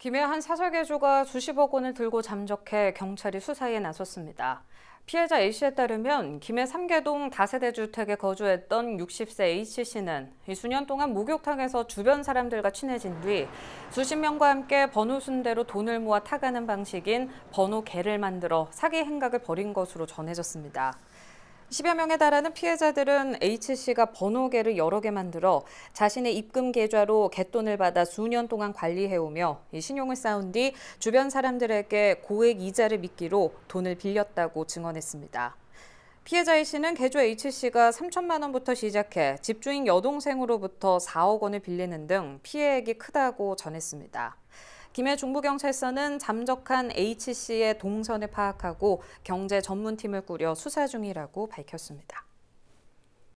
김해 한 사설개조가 수십억 원을 들고 잠적해 경찰이 수사에 나섰습니다. 피해자 A씨에 따르면 김해 삼계동 다세대 주택에 거주했던 60세 H씨는 수년 동안 목욕탕에서 주변 사람들과 친해진 뒤 수십 명과 함께 번호 순대로 돈을 모아 타가는 방식인 번호 개를 만들어 사기 행각을 벌인 것으로 전해졌습니다. 10여 명에 달하는 피해자들은 H씨가 번호계를 여러 개 만들어 자신의 입금 계좌로 갯돈을 받아 수년 동안 관리해오며 신용을 쌓은 뒤 주변 사람들에게 고액 이자를 미끼로 돈을 빌렸다고 증언했습니다. 피해자 A씨는 개조 H씨가 3천만 원부터 시작해 집주인 여동생으로부터 4억 원을 빌리는 등 피해액이 크다고 전했습니다. 김해 중부경찰서는 잠적한 H씨의 동선을 파악하고 경제 전문팀을 꾸려 수사 중이라고 밝혔습니다.